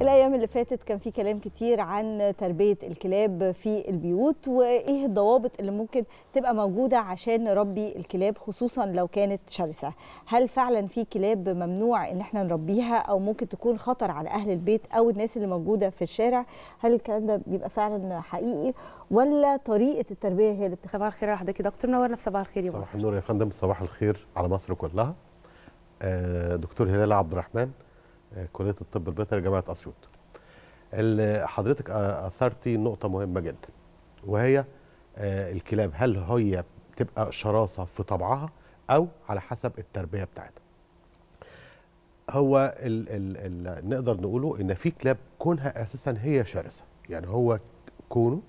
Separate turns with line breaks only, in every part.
الايام اللي فاتت كان في كلام كتير عن تربيه الكلاب في البيوت وايه الضوابط اللي ممكن تبقى موجوده عشان نربي الكلاب خصوصا لو كانت شرسه هل فعلا في كلاب ممنوع ان احنا نربيها او ممكن تكون خطر على اهل البيت او الناس اللي موجوده في الشارع هل الكلام ده بيبقى فعلا حقيقي ولا طريقه التربيه هي اللي بتخلق صباح الخير يا دكتور نورنا في صباح الخير يا مصر
صباح النور يا فندم صباح الخير على مصر كلها آه، دكتور هلال عبد الرحمن كليه الطب البيطري جامعه اسيوط. حضرتك اثرتي نقطه مهمه جدا وهي آه، الكلاب هل هي بتبقى شراسه في طبعها او على حسب التربيه بتاعتها. هو الـ الـ الـ نقدر نقوله ان في كلاب كونها اساسا هي شرسه يعني هو كونه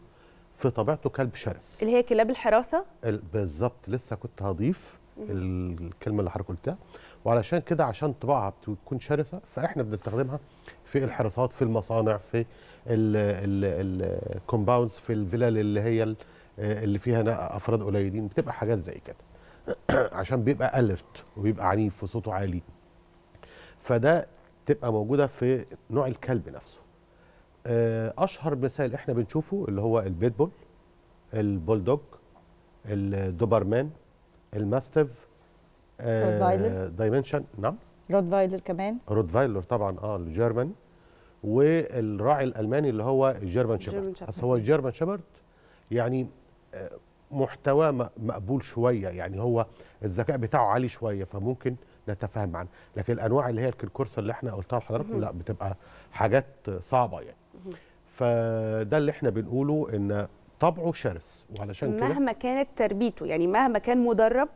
في طبيعته كلب شرس
اللي هي كلاب الحراسه
بالظبط لسه كنت هضيف الكلمه اللي حضرتك قلتها وعلشان كده عشان طباعها بتكون شرسه فاحنا بنستخدمها في الحراسات في المصانع في الكومباوندز في الفلل اللي هي اللي فيها افراد قليلين بتبقى حاجات زي كده عشان بيبقى اليرت وبيبقى عنيف وصوته عالي فده تبقى موجوده في نوع الكلب نفسه آه، اشهر مثال احنا بنشوفه اللي هو البيتبول البولدوج الدوبرمان الماستيف آه، دايمنشن نعم
روتفايلر كمان
روتفايلر طبعا اه الجيرمان والراعي الالماني اللي هو الجيرمان شيبرد بس هو الجيرمان شيبرد يعني آه، محتوى مقبول شويه يعني هو الذكاء بتاعه عالي شويه فممكن نتفاهم معاه لكن الانواع اللي هي الكركورس اللي احنا قلتها لحضراتكم لا بتبقى حاجات صعبه يعني فده اللي احنا بنقوله ان طبعه شرس وعلشان مهما كده مهما
كانت تربيته يعني مهما كان مدرب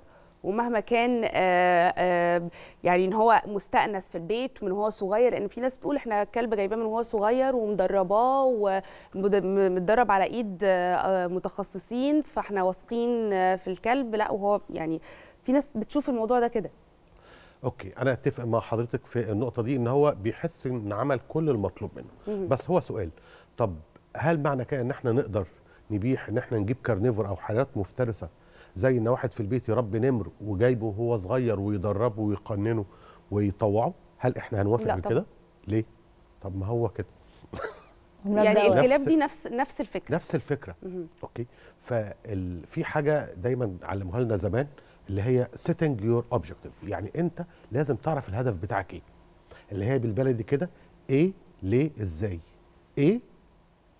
ومهما كان آه، آه، يعني ان هو مستأنس في البيت من هو صغير لان في ناس بتقول احنا الكلب جايباه من هو صغير ومدرباه ومتدرب على ايد آه، متخصصين فاحنا واثقين في الكلب لا وهو يعني في ناس بتشوف الموضوع ده كده
اوكي انا اتفق مع حضرتك في النقطه دي ان هو بيحس ان عمل كل المطلوب منه بس هو سؤال طب هل معنى كده ان احنا نقدر نبيح ان احنا نجيب كارنيفور او حيوانات مفترسه زي ان واحد في البيت يربي نمر وجايبه وهو صغير ويدربه ويقننه ويطوعه هل احنا هنوافق بكده ليه طب ما هو كده يعني الكلاب دي
نفس نفس الفكره نفس الفكره
اوكي ففي حاجه دايما علموها لنا زمان اللي هي سيتنج يور اوبجكتيف يعني انت لازم تعرف الهدف بتاعك ايه اللي هي بالبلدي كده ايه ليه ازاي ايه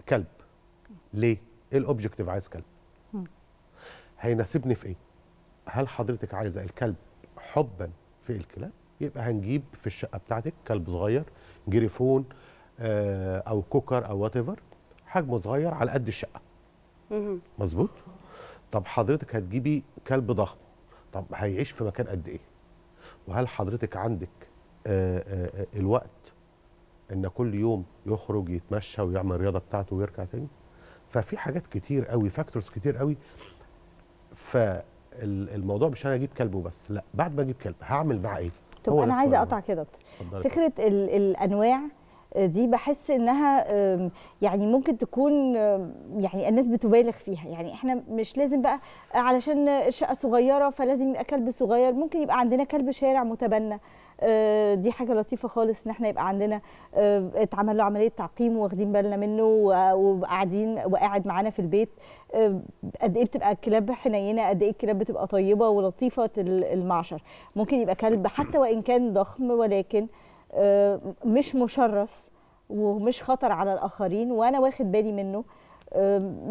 كلب ليه ايه الاوبجكتيف عايز كلب هيناسبني في ايه هل حضرتك عايزه الكلب حبا في الكلاب يبقى هنجيب في الشقه بتاعتك كلب صغير جريفون آه، او كوكر او وات حجمه صغير على قد الشقه مظبوط طب حضرتك هتجيبي كلب ضخم طب هيعيش في مكان قد ايه وهل حضرتك عندك آه، آه، الوقت ان كل يوم يخرج يتمشى ويعمل الرياضه بتاعته ويرجع تاني ففي حاجات كتير قوي فاكتورز كتير قوي فالموضوع مش انا اجيب كلب وبس لا بعد ما اجيب كلب هعمل معاه ايه طب انا عايزه اقطع كده دكتور فكره
الـ الانواع آه، دي بحس انها يعني ممكن تكون يعني الناس بتبالغ فيها يعني احنا مش لازم بقى علشان الشقه صغيره فلازم يبقى كلب صغير ممكن يبقى عندنا كلب شارع متبنى آه، دي حاجه لطيفه خالص ان احنا يبقى عندنا آه، اتعمل له عمليه تعقيم واخدين بالنا منه وقاعدين وقاعد معانا في البيت آه، قد ايه بتبقى الكلاب حنينه قد ايه الكلاب بتبقى طيبه ولطيفه المعشر ممكن يبقى كلب حتى وان كان ضخم ولكن مش مشرس ومش خطر على الاخرين وانا واخد بالي منه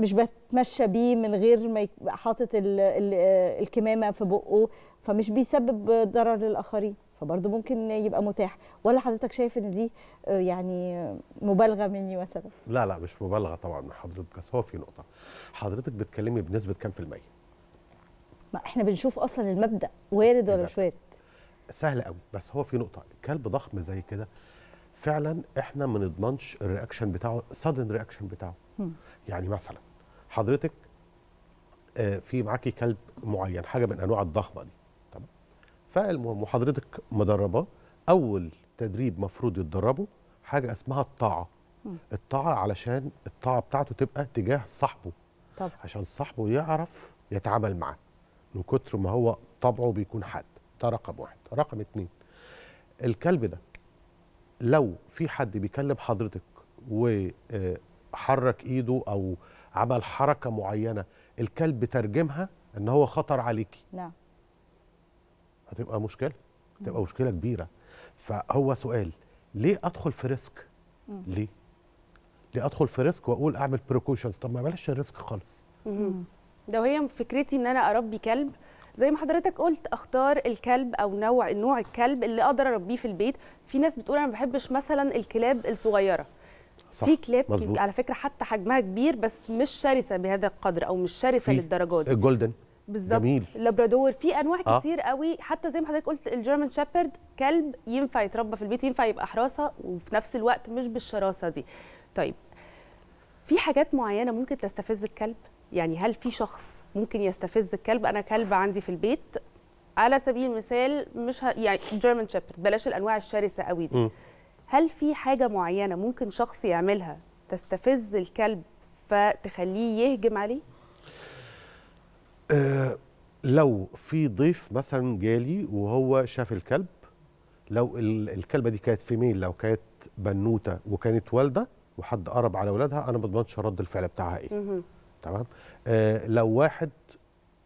مش بتمشى بيه من غير ما حاطط الكمامه في بقه فمش بيسبب ضرر للاخرين فبرضه ممكن يبقى متاح ولا حضرتك شايف ان دي آه، يعني مبالغه مني مثلا
لا لا مش مبالغه طبعا من حضرتك بس هو في نقطه حضرتك بتكلمي بنسبه كام في الميه
ما احنا بنشوف اصلا المبدا وارد ولا مش وارد
سهل قوي بس هو في نقطه كلب ضخم زي كده فعلا احنا ما نضمنش الرياكشن بتاعه سادن رياكشن بتاعه م. يعني مثلا حضرتك آه، في معاكي كلب معين حاجه من انواع الضخمه دي فالمهم وحضرتك مدربه اول تدريب مفروض يتدربه حاجه اسمها الطاعه الطاعه علشان الطاعه بتاعته تبقى تجاه صاحبه طبعا. عشان صاحبه يعرف يتعامل معاه من كتر ما هو طبعه بيكون حاد ده رقم واحد رقم اتنين الكلب ده لو في حد بيكلم حضرتك وحرك آه، ايده او عمل حركه معينه الكلب ترجمها ان هو خطر عليكي نعم هتبقى مشكله هتبقى مشكله كبيره فهو سؤال ليه ادخل في ريسك ليه ليه ادخل في ريسك واقول اعمل بريكوشنز طب ما بلاش الريسك خالص
ده هي فكرتي ان انا اربي كلب زي ما حضرتك قلت اختار الكلب او نوع نوع الكلب اللي اقدر اربيه في البيت في ناس بتقول انا ما بحبش مثلا الكلاب الصغيره
صح. في كلاب مزبوط. على
فكره حتى حجمها كبير بس مش شرسه بهذا القدر او مش شرسه للدرجه دي الجولدن بالظبط جميل اللابرادور في انواع آه. كتير قوي حتى زي ما حضرتك قلت الجيرمان شيبرد كلب ينفع يتربى في البيت ينفع يبقى حراسه وفي نفس الوقت مش بالشراسه دي طيب في حاجات معينه ممكن تستفز الكلب يعني هل في شخص ممكن يستفز الكلب انا كلب عندي في البيت على سبيل المثال مش ه... يعني جيرمان شيبرد بلاش الانواع الشرسه قوي دي م. هل في حاجه معينه ممكن شخص يعملها تستفز الكلب فتخليه يهجم عليه
آه لو في ضيف مثلا جالي وهو شاف الكلب لو الكلبه دي كانت فيميل لو كانت بنوته وكانت والده وحد قرب على اولادها انا ما بضمنش رد الفعل بتاعها ايه تمام آه لو واحد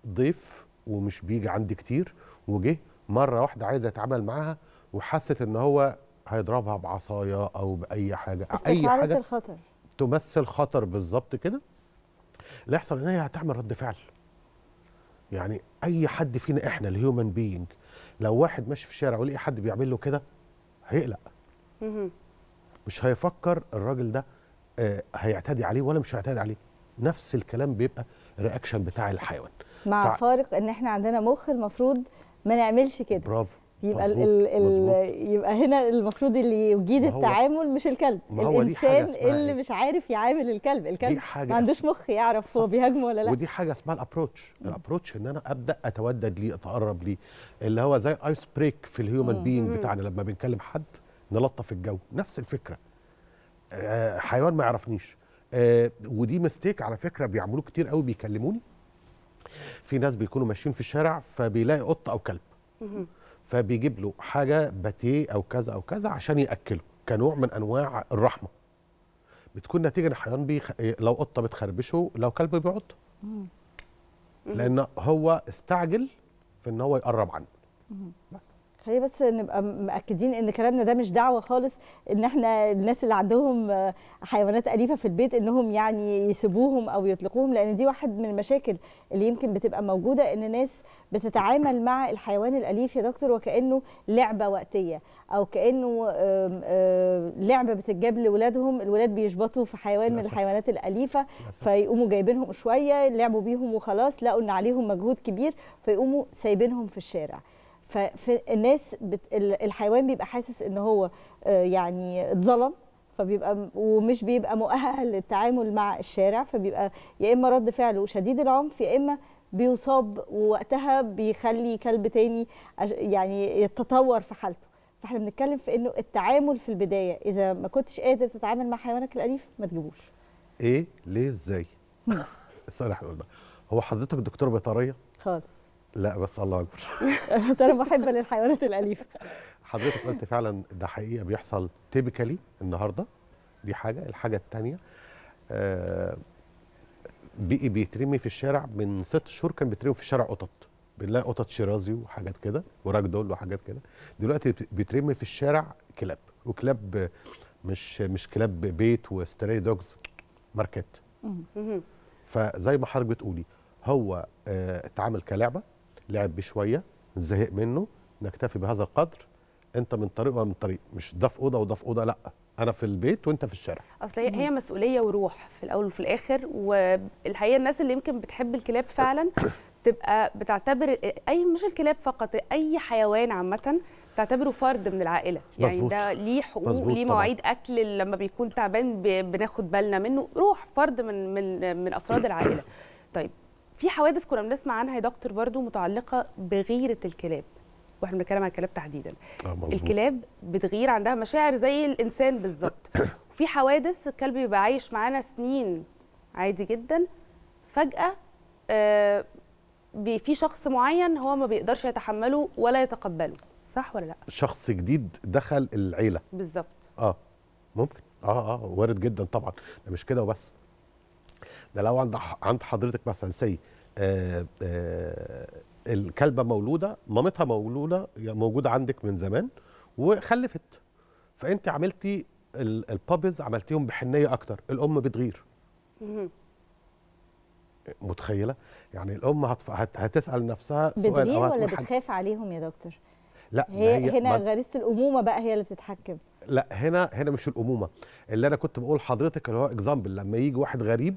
ضيف ومش بيجي عندي كتير وجه مره واحده عايزه اتعامل معاها وحست ان هو هيضربها بعصايا او باي حاجه اي حاجه الخطر تمثل خطر بالظبط كده لا يحصل ان هي هتعمل رد فعل يعني اي حد فينا احنا الهيومن بينج لو واحد ماشي في الشارع ولقي حد بيعمل له كده هيقلق مش هيفكر الراجل ده آه، هيعتدي عليه ولا مش هيعتدي عليه نفس الكلام بيبقى الرياكشن بتاع الحيوان
مع ف... فارق ان احنا عندنا مخ المفروض ما نعملش كده برافو يبقى الـ الـ الـ يبقى هنا المفروض اللي يجيد التعامل مش الكلب الانسان اللي إيه؟ مش عارف يعامل الكلب الكلب ما عندوش مخ يعرف هو بيهاجمه ولا لا ودي
حاجه اسمها الابروتش الابروتش ان انا ابدا اتودد ليه اتقرب ليه اللي هو زي ايس بريك في الهيومن بينج بتاعنا لما بنكلم حد نلطف الجو نفس الفكره أه حيوان ما يعرفنيش أه ودي مستيك على فكره بيعملوه كتير قوي بيكلموني في ناس بيكونوا ماشيين في الشارع فبيلاقي قطه او كلب فبيجيب له حاجه باتيه او كذا او كذا عشان ياكله كنوع من انواع الرحمه بتكون نتيجه الحيوان بيخ... لو قطه بتخربشه لو كلب بيعض لان هو استعجل في ان هو يقرب عنه
بس خلينا بس نبقى مأكدين ان كلامنا ده مش دعوه خالص ان احنا الناس اللي عندهم آه، حيوانات اليفه في البيت انهم يعني يسيبوهم او يطلقوهم لان دي واحد من المشاكل اللي يمكن بتبقى موجوده ان ناس بتتعامل مع الحيوان الاليف يا دكتور وكانه لعبه وقتيه او كانه لعبه بتتجاب لاولادهم الولاد بيشبطوا في حيوان من الحيوانات الاليفه فيقوموا جايبينهم شويه لعبوا بيهم وخلاص لقوا ان عليهم مجهود كبير فيقوموا سايبينهم في الشارع فالناس بت... الحيوان بيبقى حاسس ان هو آه، يعني اتظلم فبيبقى ومش بيبقى مؤهل للتعامل مع الشارع فبيبقى يا اما رد فعله شديد العنف يا اما بيصاب ووقتها بيخلي كلب تاني يعني يتطور في حالته فاحنا بنتكلم في انه التعامل في البدايه اذا ما كنتش قادر تتعامل مع حيوانك الاليف ما تجيبوش
ايه ليه ازاي السؤال الحلو ده هو حضرتك دكتور بيطريه خالص لا بس الله اكبر
بس انا محبه للحيوانات الاليفه
حضرتك قلت فعلا ده حقيقه بيحصل تيبيكالي النهارده دي حاجه الحاجه الثانيه آه، بقي بيترمي في الشارع من ست شهور كان بيترمي في الشارع قطط بنلاقي قطط شيرازي وحاجات كده وراجدول وحاجات كده دلوقتي بيترمي في الشارع كلاب وكلاب مش مش كلاب بيت وستري دوجز ماركات فزي ما حضرتك بتقولي هو آه، اتعامل كلعبه لعب بيه شويه زهق منه نكتفي بهذا القدر انت من طريق ولا من طريق مش ده في اوضه وده في اوضه لا انا في البيت وانت في الشارع
اصل هي, هي مسؤوليه وروح في الاول وفي الاخر والحقيقه الناس اللي يمكن بتحب الكلاب فعلا تبقى بتعتبر اي مش الكلاب فقط اي حيوان عامه تعتبره فرد من العائله يعني مزبوط. ده ليه حقوق ليه مواعيد اكل لما بيكون تعبان بناخد بالنا منه روح فرد من من من افراد العائله طيب في حوادث كنا بنسمع عنها يا دكتور برضو متعلقه بغيره الكلاب واحنا بنتكلم عن الكلاب تحديدا آه الكلاب بتغير عندها مشاعر زي الانسان بالظبط وفي حوادث الكلب بيبقى عايش معانا سنين عادي جدا فجاه آه، في شخص معين هو ما بيقدرش يتحمله ولا يتقبله صح ولا لا
شخص جديد دخل العيله بالظبط اه ممكن اه اه وارد جدا طبعا ده مش كده وبس ده لو عند عند حضرتك مثلا سي آآ آه، آآ آه، الكلبه مولوده مامتها مولوده موجوده عندك من زمان وخلفت فانت عملتي البابز عملتيهم بحنيه اكتر الام بتغير متخيله يعني الام هتف... هت... هتسال نفسها سؤال بتغير ولا بتخاف
عليهم يا دكتور
لا هي, هي هنا ما...
غريزه الامومه بقى هي اللي بتتحكم
لا هنا هنا مش الامومه اللي انا كنت بقول لحضرتك اللي هو اكزامبل لما يجي واحد غريب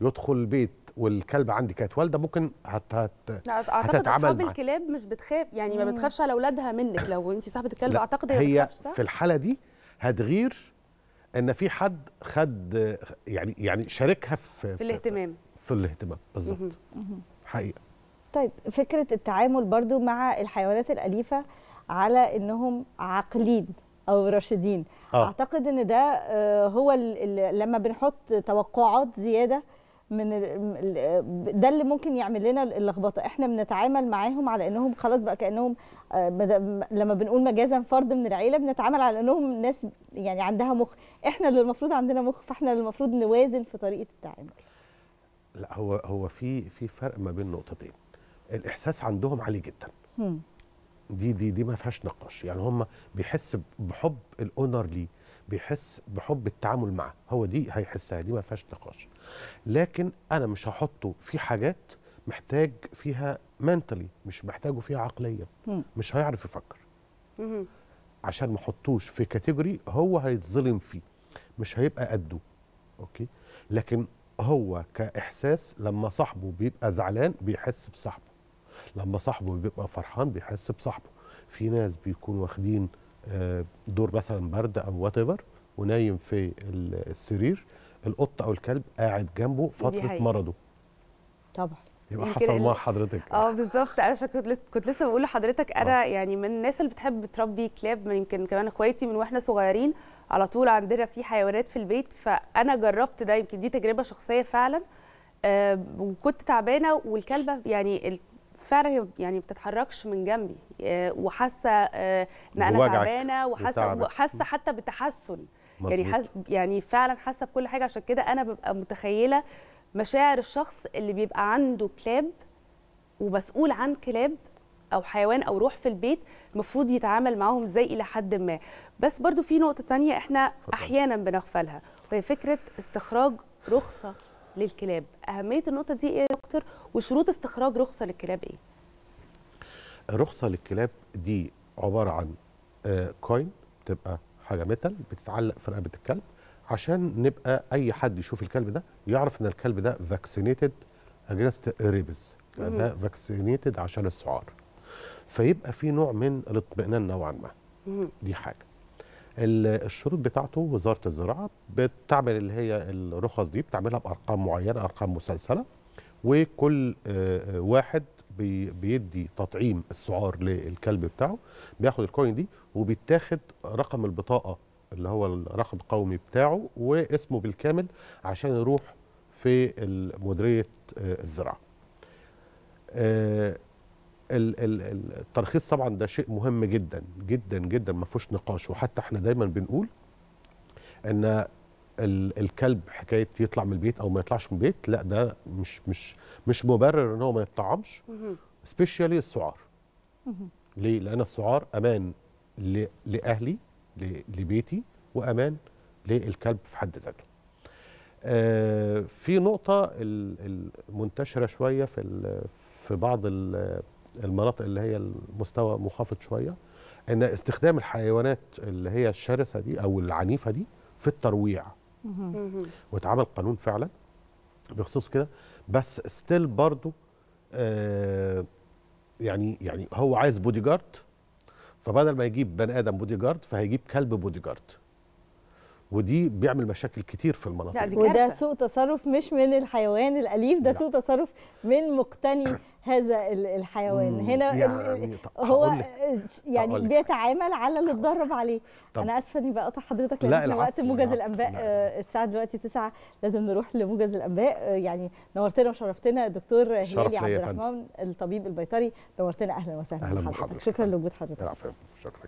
يدخل البيت والكلب عندي كانت والده ممكن هت هت لا اعتقد اصحاب الكلاب
مش بتخاف يعني ما بتخافش على اولادها منك لو انت صاحبه الكلب اعتقد هي, هي في
الحاله دي هتغير ان في حد خد يعني يعني شاركها في, في الاهتمام في الاهتمام بالظبط حقيقه
طيب فكره التعامل برضو مع الحيوانات الاليفه على انهم عاقلين او راشدين آه. اعتقد ان ده آه، هو لما بنحط توقعات زياده من ده اللي ممكن يعمل لنا اللخبطه احنا بنتعامل معاهم على انهم خلاص بقى كانهم آه، لما بنقول مجازا فرد من العيله بنتعامل على انهم ناس يعني عندها مخ احنا اللي المفروض عندنا مخ فاحنا اللي المفروض نوازن في طريقه التعامل
لا هو هو في في فرق ما بين نقطتين الاحساس عندهم عالي جدا م. دي دي دي ما فيهاش نقاش يعني هم بيحس بحب الاونر ليه بيحس بحب التعامل معاه هو دي هيحسها دي ما فيهاش نقاش لكن انا مش هحطه في حاجات محتاج فيها منتلي مش محتاجه فيها عقليا مش هيعرف يفكر عشان ما احطوش في كاتيجوري هو هيتظلم فيه مش هيبقى قده اوكي لكن هو كاحساس لما صاحبه بيبقى زعلان بيحس بصاحبه لما صاحبه بيبقى فرحان بيحس بصاحبه في ناس بيكونوا واخدين آه، دور مثلا برد او وات ونايم في السرير القط او الكلب قاعد جنبه فتره مرضه
طبعا
يبقى حصل مع حضرتك اه بالظبط انا كنت كنت لسه بقول لحضرتك انا آه. يعني من الناس اللي بتحب تربي كلاب يمكن كمان اخواتي من واحنا صغيرين على طول عندنا في حيوانات في البيت فانا جربت ده يمكن دي تجربه شخصيه فعلا آه، وكنت تعبانه والكلبه يعني فعلا يعني بتتحركش من جنبي آه، وحاسه آه، ان انا تعبانه وحاسه وحاسه حتى بتحسن مزبوط. يعني حاسه يعني فعلا حاسه بكل حاجه عشان كده انا ببقى متخيله مشاعر الشخص اللي بيبقى عنده كلاب ومسؤول عن كلاب او حيوان او روح في البيت المفروض يتعامل معاهم ازاي الى حد ما بس برضو في نقطه تانية احنا احيانا بنغفلها وهي فكره استخراج رخصه للكلاب اهميه النقطه دي ايه يا دكتور وشروط استخراج رخصه للكلاب ايه
الرخصه للكلاب دي عباره عن كوين آه، بتبقى حاجه ميتال بتتعلق في رقبه الكلب عشان نبقى اي حد يشوف الكلب ده يعرف ان الكلب ده فاكسينيتد اجنست ريبس ده فاكسينيتد عشان السعار فيبقى في نوع من الاطمئنان نوعا ما دي حاجه الشروط بتاعته وزاره الزراعه بتعمل اللي هي الرخص دي بتعملها بارقام معينه ارقام مسلسله وكل آه، آه، واحد بيدي تطعيم السعار للكلب بتاعه بياخد الكوين دي وبيتاخد رقم البطاقه اللي هو الرقم القومي بتاعه واسمه بالكامل عشان يروح في مديريه آه، الزراعه الترخيص طبعا ده شيء مهم جدا جدا جدا ما فيهوش نقاش وحتى احنا دايما بنقول ان الكلب حكايه يطلع من البيت او ما يطلعش من البيت لا ده مش مش مش مبرر ان هو ما يطعمش سبيشالي السعار ليه لان السعار امان لاهلي لبيتي وامان للكلب في حد ذاته آه في نقطه المنتشره شويه في في بعض المناطق اللي هي المستوى منخفض شويه ان استخدام الحيوانات اللي هي الشرسه دي او العنيفه دي في الترويع واتعمل قانون فعلا بخصوص كده بس ستيل برضو آه يعني يعني هو عايز بودي جارد فبدل ما يجيب بني ادم بودي جارد فهيجيب كلب بودي جارد ودي بيعمل مشاكل كتير في المناطق دي وده
سوء تصرف مش من الحيوان الاليف ده سوء تصرف من مقتني هذا الحيوان هنا يعني هو يعني بيتعامل على اللي اتدرب عليه انا اسفه اني بقطع حضرتك لان وقت موجز الانباء آه، لا. الساعه دلوقتي 9 لازم نروح لموجز الانباء آه، يعني نورتنا وشرفتنا الدكتور هلالي عبد الرحمن الطبيب البيطري نورتنا اهلا وسهلا أهلا بحضرتك شكرا لوجود حضرتك
شكرا